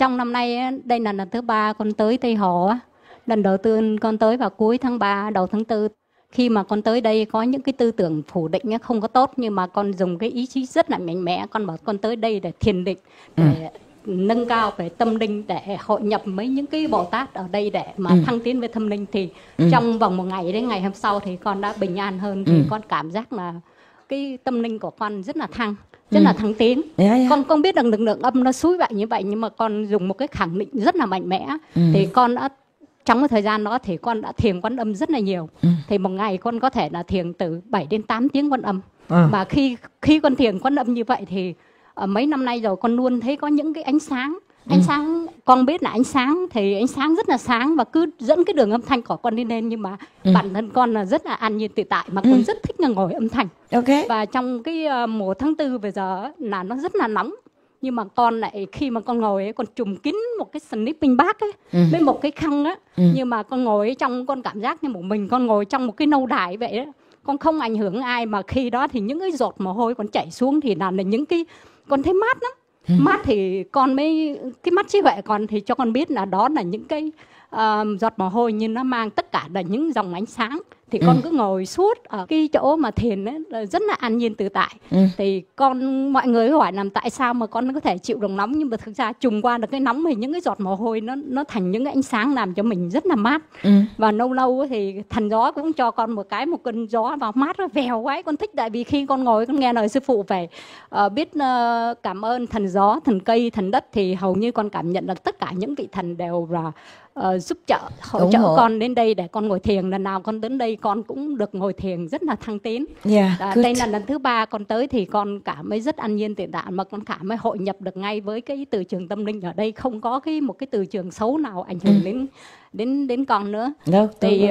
trong năm nay đây là lần thứ ba con tới Tây Hồ lần đầu tiên con tới vào cuối tháng 3 đầu tháng 4 khi mà con tới đây có những cái tư tưởng phủ định không có tốt nhưng mà con dùng cái ý chí rất là mạnh mẽ con bảo con tới đây để thiền định để ừ nâng cao về tâm linh để hội nhập mấy những cái bồ tát ở đây để mà ừ. thăng tiến về tâm linh thì ừ. trong vòng một ngày đến ngày hôm sau thì con đã bình an hơn thì ừ. con cảm giác là cái tâm linh của con rất là thăng rất ừ. là thắng tiến yeah, dạ, yeah. Dạ. con con biết rằng lực lượng âm nó suối vậy như vậy nhưng mà con dùng một cái khẳng định rất là mạnh mẽ ừ. thì con đã trong cái thời gian đó thì con đã thiền quan âm rất là nhiều ừ. thì một ngày con có thể là thiền từ 7 đến 8 tiếng quan âm à. mà khi khi con thiền quan âm như vậy thì uh, mấy năm nay rồi con luôn thấy có những cái ánh sáng ánh ừ. sáng con biết là ánh sáng thì ánh sáng rất là sáng và cứ dẫn cái đường âm thanh của con đi lên nhưng mà ừ. bản thân con là rất là an nhiên tự tại mà con ừ. rất thích là ngồi âm thanh ok và trong cái ờ, mùa tháng tư bây giờ là nó rất là nóng nhưng mà con lại khi mà con ngồi ấy con trùm kín một cái sleeping bag ấy ừ. với một cái khăn á ừ. nhưng mà con ngồi trong con cảm giác như một mình con ngồi trong một cái nâu đài vậy đó con không ảnh hưởng ai mà khi đó thì những cái giọt mồ hôi con chảy xuống thì là, là những cái con thấy mát lắm Ừ. mắt thì con mới cái mắt trí huệ con thì cho con biết là đó là những cái uh, giọt mồ hôi nhưng nó mang tất cả là những dòng ánh sáng thì ừ. con cứ ngồi suốt ở cái chỗ mà thiền ấy, là rất là an nhiên tự tại ừ. thì con mọi người hỏi làm tại sao mà con có thể chịu được nóng nhưng mà thực ra trùng qua được cái nóng thì những cái giọt mồ hôi nó nó thành những cái ánh sáng làm cho mình rất là mát ừ. và lâu lâu thì thần gió cũng cho con một cái một cơn gió vào mát nó vèo quá con thích tại vì khi con ngồi con nghe lời sư phụ về uh, biết uh, cảm ơn thần gió thần cây thần đất thì hầu như con cảm nhận được tất cả những vị thần đều là uh, giúp trợ hỗ trợ con đến đây để con ngồi thiền lần nào con đến đây con cũng được ngồi thiền rất là thăng tiến yeah, đây là lần thứ ba con tới thì con cảm thấy rất an nhiên tiện tạng mà con cảm thấy hội nhập được ngay với cái từ trường tâm linh ở đây không có cái một cái từ trường xấu nào ảnh hưởng ừ. đến đến đến con nữa đâu, thì